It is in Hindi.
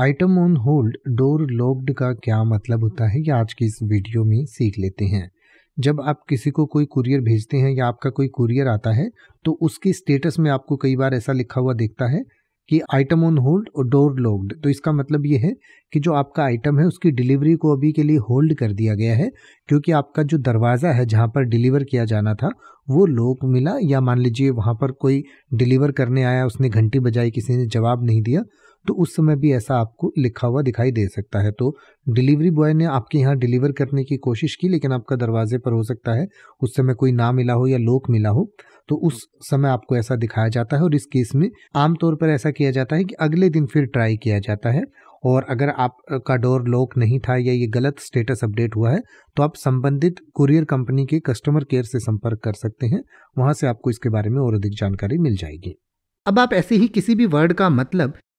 item on hold door locked का क्या मतलब होता है ये आज की इस वीडियो में सीख लेते हैं जब आप किसी को कोई कुरियर भेजते हैं या आपका कोई कुरियर आता है तो उसकी स्टेटस में आपको कई बार ऐसा लिखा हुआ देखता है कि आइटम ऑन होल्ड और डोर लॉक्ड तो इसका मतलब ये है कि जो आपका आइटम है उसकी डिलीवरी को अभी के लिए होल्ड कर दिया गया है क्योंकि आपका जो दरवाज़ा है जहाँ पर डिलीवर किया जाना था वो लोक मिला या मान लीजिए वहाँ पर कोई डिलीवर करने आया उसने घंटी बजाई किसी ने जवाब नहीं दिया तो उस समय भी ऐसा आपको लिखा हुआ दिखाई दे सकता है तो डिलीवरी बॉय ने आपके यहाँ डिलीवर करने की कोशिश की लेकिन आपका दरवाजे पर हो सकता है उस समय कोई ना मिला हो या लोक मिला हो तो उस समय आपको ऐसा दिखाया जाता है और इस केस में आमतौर पर ऐसा किया जाता है कि अगले दिन फिर ट्राई किया जाता है और अगर आपका डोर लॉक नहीं था या ये गलत स्टेटस अपडेट हुआ है तो आप संबंधित कुरियर कंपनी के कस्टमर केयर से संपर्क कर सकते हैं वहां से आपको इसके बारे में और अधिक जानकारी मिल जाएगी अब आप ऐसे ही किसी भी वर्ड का मतलब